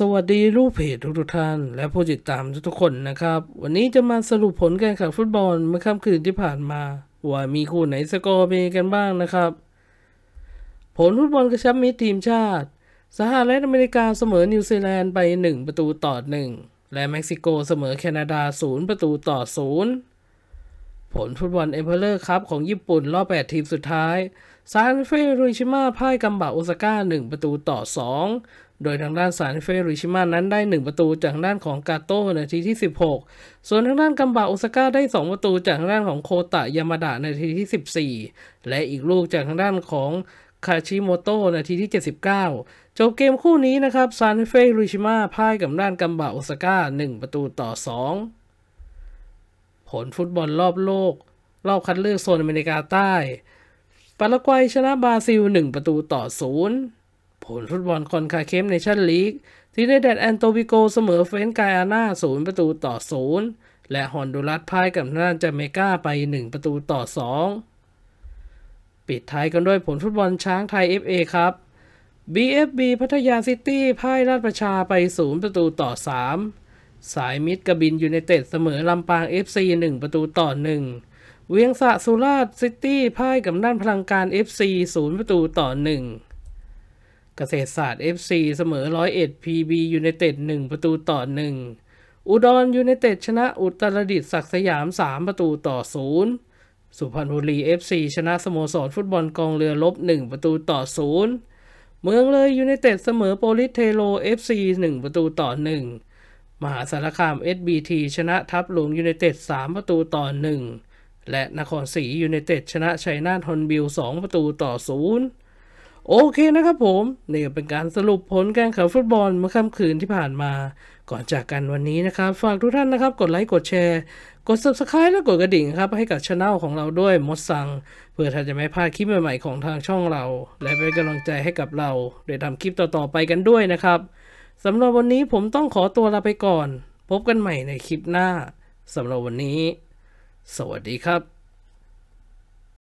สวัสดีรูปเพจทุกท่าน และผู้ติดตามทุกคนนะครับ วันนี้จะมาสรุปผลการแข่งฟุตบอลเมื่อค่ำคืนที่ผ่านมา ว่ามีคู่ไหนสกอร์เป็นกันบ้างนะครับ ผลฟุตบอลกระชับมิตรทีมชาติ สหรัฐอเมริกาเสมอนิวซีแลนด์ไป 1 ประตูต่อ1และเม็กซิโกเสมอแคนาดา 0 ประตูต่อ0ผลฟุตบอลเอเพเลอร์คัพของญี่ปุ่นรอบ8ทีมสุดท้ายซานเฟรุยชิมาพ่ายกัมบะโอซาก้า1ประตูต่อ2โดยทางด้านซานเฟริชิมานั้นได้ 1 ประตูจากทางด้านของกาโต้นาทีที่ 16 ส่วนทางด้านกัมบาอุสกาได้ 2 ประตูจากทางด้านของโคตะยามาดะนาทีที่ 14 และอีกลูกจากทางด้านของคาชิโมโตะนาทีที่ 79 จบเกมคู่นี้นะครับซานเฟริชิมาพ่ายกับด้านกัมบาอุากา1ประตูต่อ 2 ผลฟุตบอลรอบโลก รอบคัดเลือกโซนอเมริกาใต้ ปารากวัยชนะบราซิล 1 ประตูต่อ 0ผลฟุตบอลคอนคาเคมในชั่นลีกที่ไดแดดแอนโตวิโกเสมอเฟนกายอาน่าศูนย์ประตูต่อศูนย์และฮอนดูรัสพ่ายกับน่านจาเมกาไป 1 ประตูต่อ 2 ปิดท้ายกันด้วยผลฟุตบอลช้างไทย FA ครับ BFB พัทยาซิตี้พ่ายราชประชาไป 0 ประตูต่อ 3 สายมิดกบินยูเนเต็ดเสมอลำปาง FC 1 ประตูต่อ 1 เวียงสะสุราษฎร์ซิตี้พ่ายกับน่านพลังการ FC 0ประตูต่อ 1เกษตรศาสตร์ FC เสมอร้อยเอ็ดพีบียูเนเต็ดหนึ่งประตูต่อหนึ่งอุดรยูเนเต็ดชนะอุตรดิตถ์ศักสยามสามประตูต่อศูนย์สุพรรณบุรี FC ชนะสโมสรฟุตบอลกองเรือลบหนึ่งประตูต่อศูนย์เมืองเลยยูเนเต็ดเสมอโปลิสเทโล FC 1 ประตูต่อ 1 มหาสารคาม SBT ชนะทับหลวงยูเนเต็ด3ประตูต่อ 1 และนครศรียูเนเต็ดชนะชัยนาทฮอนบิล2ประตูต่อ 0โอเคนะครับผมนี่เป็นการสรุปผลการแข่งฟุตบอลเมื่อค่ำคืนที่ผ่านมา ก่อนจากกันวันนี้นะครับ ฝากทุกท่านนะครับกดไลค์กดแชร์ กด subscribe และกดกระดิ่งครับให้กับช anel ของเราด้วย มดสังเพื่อท่านจะไม่พลาดคลิปใหม่ๆของทางช่องเรา และเป็นกำลังใจให้กับเราโดยทำคลิปต่อๆไปกันด้วยนะครับสำหรับวันนี้ผมต้องขอตัวลาไปก่อน พบกันใหม่ในคลิปหน้าสำหรับวันนี้ สวัสดีครับ